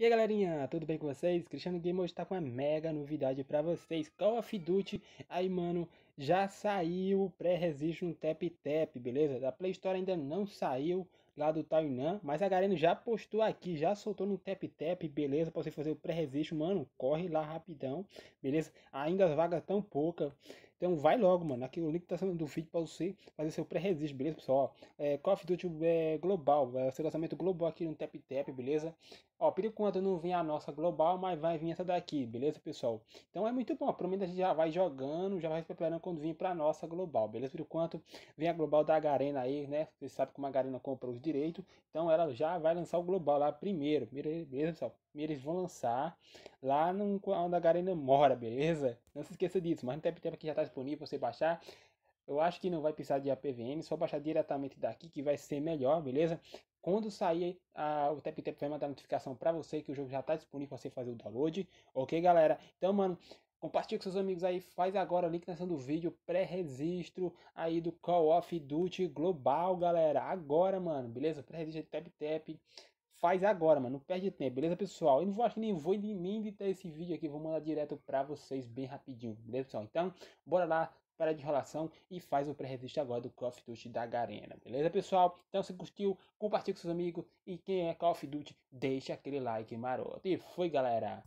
E aí galerinha, tudo bem com vocês? Cristiano Gamer hoje tá com uma mega novidade para vocês Call of Duty, aí mano, já saiu o pré-registro no Tap Tap, beleza? Da Play Store ainda não saiu lá do Tainan Mas a Garena já postou aqui, já soltou no Tap Tap, beleza? Pra você fazer o pré-registro, mano, corre lá rapidão, beleza? Ainda as vagas tão poucas então vai logo, mano. Aqui o link tá sendo do vídeo para você fazer seu pré-resist, beleza, pessoal? É, Call of Duty é, global, é o seu lançamento global aqui no Tap Tap, beleza? Ó, por enquanto não vem a nossa global, mas vai vir essa daqui, beleza, pessoal? Então é muito bom, pelo menos a gente já vai jogando, já vai se preparando quando vir pra nossa global, beleza? Por enquanto vem a global da Garena aí, né? Você sabe como a Garena comprou os direitos, então ela já vai lançar o global lá primeiro, beleza, pessoal? Primeiro eles vão lançar, lá no, onde a Garena mora, beleza? Não se esqueça disso, mas não tem tempo que já está disponível para você baixar. Eu acho que não vai precisar de APVM, só baixar diretamente daqui que vai ser melhor, beleza? Quando sair a, o Tap Tap vai mandar notificação para você que o jogo já está disponível para você fazer o download, ok, galera? Então, mano, Compartilha com seus amigos aí, faz agora o link na do vídeo, pré-registro aí do Call of Duty Global, galera. Agora, mano, beleza? Pré-registro de Tap Tap. Faz agora, mano. Não perde tempo, beleza, pessoal? Eu não vou acho que nem vou nem editar esse vídeo aqui. Vou mandar direto pra vocês bem rapidinho, beleza, pessoal? Então, bora lá para de enrolação e faz o pré revista agora do Call of Duty da Garena, beleza, pessoal? Então, se curtiu, compartilha com seus amigos e quem é Call of Duty, deixa aquele like maroto. E foi, galera!